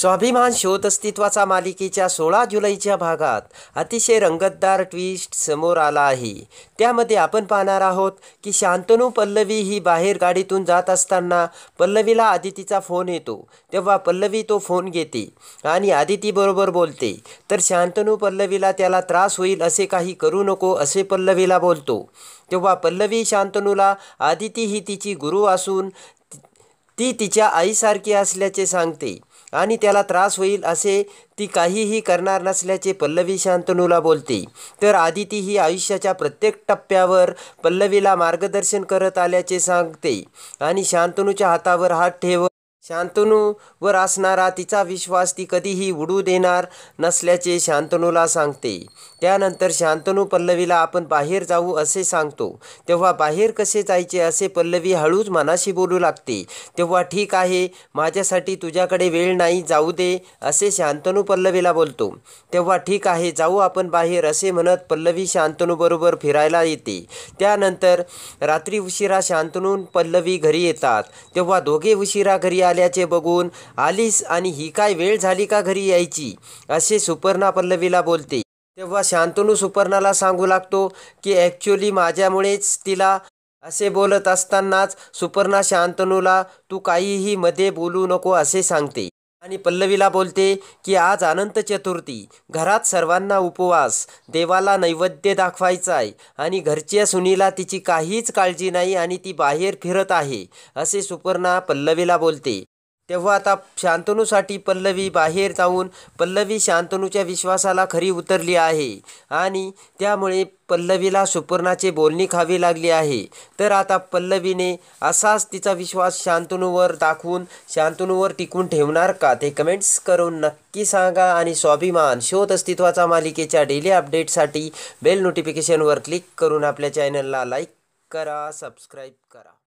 स्वाभिमान शोध अस्तित्वाचा मालिकेच्या सोळा जुलैच्या भागात अतिशय रंगतदार ट्विस्ट समोर आला आहे त्यामध्ये आपण पाहणार आहोत की शांतनू पल्लवी ही बाहेर गाडीतून जात असताना पल्लवीला आदितीचा फोन येतो तेव्हा पल्लवी तो फोन घेते आणि आदितीबरोबर बोलते तर शांतनू पल्लवीला त्याला त्रास होईल असे काही करू नको असे पल्लवीला बोलतो तेव्हा पल्लवी शांतनूला आदिती ही तिची गुरु असून ती तिच्या आईसारखी असल्याचे सांगते आणि त्याला त्रास होईल असे ती काहीही करणार नसल्याचे पल्लवी शांतनूला बोलते तर आदिती ही आयुष्याच्या प्रत्येक टप्प्यावर पल्लवीला मार्गदर्शन करत आल्याचे सांगते आणि शांतनूच्या हातावर हात ठेव शांतनूवर असणारा तिचा विश्वास ती कधीही उडू देणार नसल्याचे शांतनूला सांगते त्यानंतर शांतनू पल्लवीला आपण बाहेर जाऊ असे सांगतो तेव्हा बाहेर कसे जायचे असे पल्लवी हळूच मनाशी बोलू लागते तेव्हा ठीक आहे माझ्यासाठी तुझ्याकडे वेळ नाही जाऊ दे असे शांतनू पल्लवीला बोलतो तेव्हा ठीक आहे जाऊ आपण बाहेर असे म्हणत पल्लवी शांतनूबरोबर फिरायला येते त्यानंतर रात्री उशिरा शांतनू पल्लवी घरी येतात तेव्हा दोघे उशिरा घरी आल्याचे बघून आलीस आणि ही काय वेळ झाली का घरी यायची असे सुपर्णा पल्लवीला बोलते तेव्हा शांतनू सुपर्णाला सांगू लागतो की ॲक्च्युली माझ्यामुळेच तिला असे बोलत असतानाच सुपर्णा शांतनूला तू काहीही मध्ये बोलू नको असे सांगते आणि पल्लवीला बोलते की आज अनंत चतुर्थी घरात सर्वांना उपवास देवाला नैवेद्य दाखवायचा आहे आणि घरच्या सुनीला तिची काहीच काळजी नाही आणि ती बाहेर फिरत आहे असे सुपर्णा पल्लवीला बोलते तेव्हा आता शांतनूसाठी पल्लवी बाहेर जाऊन पल्लवी शांतनूच्या विश्वासाला खरी उतरली आहे आणि त्यामुळे पल्लवीला सुपूर्णाचे बोलणी खावी लागली आहे तर आता पल्लवीने असाच तिचा विश्वास शांतनूवर दाखवून शांतनूवर टिकून ठेवणार का ते कमेंट्स करून नक्की सांगा आणि स्वाभिमान शोध अस्तित्वाचा मालिकेच्या डेली अपडेटसाठी बेल नोटिफिकेशनवर क्लिक करून आपल्या चॅनलला लाईक करा सबस्क्राईब करा